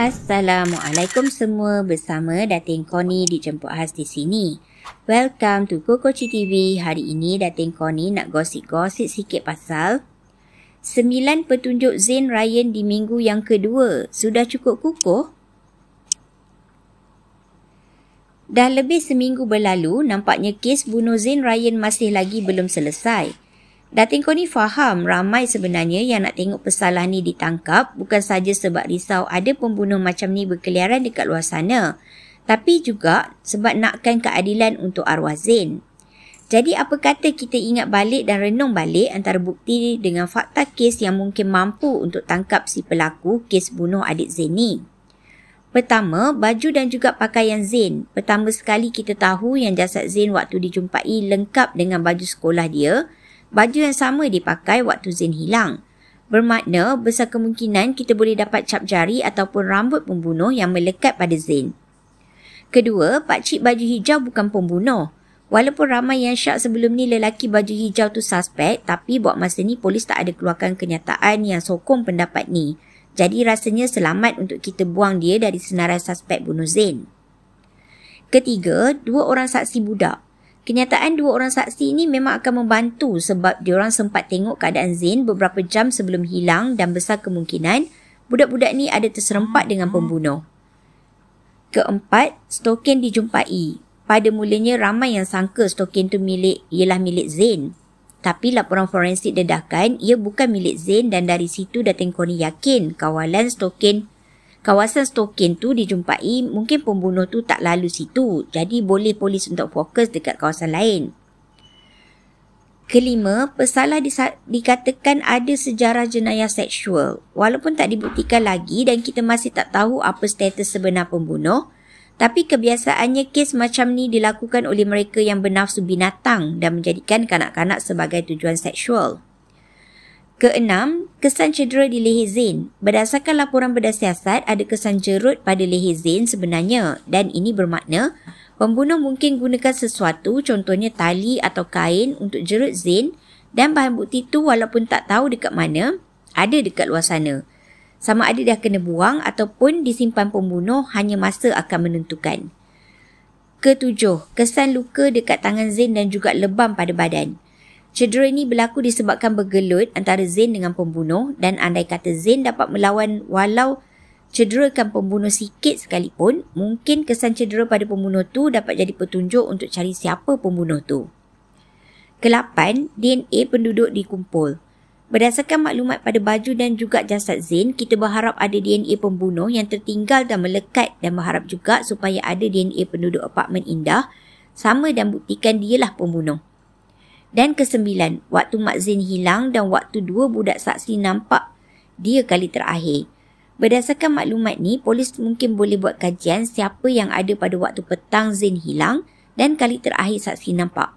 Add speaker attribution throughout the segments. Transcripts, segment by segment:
Speaker 1: Assalamualaikum semua bersama Datin Koni di dijemput khas di sini. Welcome to Kokochi TV. Hari ini Datin Koni nak gosip-gosip sikit pasal 9 petunjuk Zain Ryan di minggu yang kedua. Sudah cukup kukuh? Dah lebih seminggu berlalu, nampaknya kes bunuh Zain Ryan masih lagi belum selesai. Dating kau ni faham ramai sebenarnya yang nak tengok pesalah ni ditangkap bukan saja sebab risau ada pembunuh macam ni berkeliaran dekat luar sana tapi juga sebab nakkan keadilan untuk arwah Zain. Jadi apa kata kita ingat balik dan renung balik antara bukti dengan fakta kes yang mungkin mampu untuk tangkap si pelaku kes bunuh adik Zain ni. Pertama, baju dan juga pakaian Zain. Pertama sekali kita tahu yang jasad Zain waktu dijumpai lengkap dengan baju sekolah dia baju yang sama dipakai waktu Zain hilang. Bermakna besar kemungkinan kita boleh dapat cap jari ataupun rambut pembunuh yang melekat pada Zain. Kedua, Pak pakcik baju hijau bukan pembunuh. Walaupun ramai yang syak sebelum ni lelaki baju hijau tu suspek, tapi buat masa ni polis tak ada keluarkan kenyataan yang sokong pendapat ni. Jadi rasanya selamat untuk kita buang dia dari senarai suspek bunuh Zain. Ketiga, dua orang saksi budak. Kenyataan dua orang saksi ini memang akan membantu sebab diorang sempat tengok keadaan Zain beberapa jam sebelum hilang dan besar kemungkinan budak-budak ni ada terserempak dengan pembunuh. Keempat, stoken dijumpai. Pada mulanya ramai yang sangka stoken tu milik ialah milik Zain. Tapi laporan forensik dedahkan ia bukan milik Zain dan dari situ Dateng Kony yakin kawalan stoken kawasan stokin tu dijumpai mungkin pembunuh tu tak lalu situ jadi boleh polis untuk fokus dekat kawasan lain. Kelima, pesalah dikatakan ada sejarah jenayah seksual. Walaupun tak dibuktikan lagi dan kita masih tak tahu apa status sebenar pembunuh, tapi kebiasaannya kes macam ni dilakukan oleh mereka yang bernafsu binatang dan menjadikan kanak-kanak sebagai tujuan seksual. Keenam, kesan cedera di leher Zain. Berdasarkan laporan bedah siasat, ada kesan cerut pada leher Zain sebenarnya dan ini bermakna pembunuh mungkin gunakan sesuatu contohnya tali atau kain untuk jerut Zain dan bahan bukti itu walaupun tak tahu dekat mana, ada dekat luar sana. Sama ada dah kena buang ataupun disimpan pembunuh, hanya masa akan menentukan. Ketujuh, kesan luka dekat tangan Zain dan juga lebam pada badan. Cedera ini berlaku disebabkan bergelut antara Zain dengan pembunuh dan andai kata Zain dapat melawan walau cederakan pembunuh sikit sekalipun, mungkin kesan cedera pada pembunuh tu dapat jadi petunjuk untuk cari siapa pembunuh tu. Kelapan, DNA penduduk dikumpul. Berdasarkan maklumat pada baju dan juga jasad Zain, kita berharap ada DNA pembunuh yang tertinggal dan melekat dan berharap juga supaya ada DNA penduduk apartmen indah sama dan buktikan dialah pembunuh. Dan kesembilan, waktu Mak Zain hilang dan waktu dua budak saksi nampak dia kali terakhir. Berdasarkan maklumat ni, polis mungkin boleh buat kajian siapa yang ada pada waktu petang Zain hilang dan kali terakhir saksi nampak.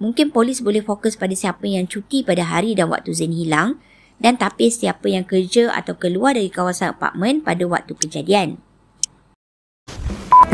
Speaker 1: Mungkin polis boleh fokus pada siapa yang cuti pada hari dan waktu Zain hilang dan tapis siapa yang kerja atau keluar dari kawasan apartmen pada waktu kejadian.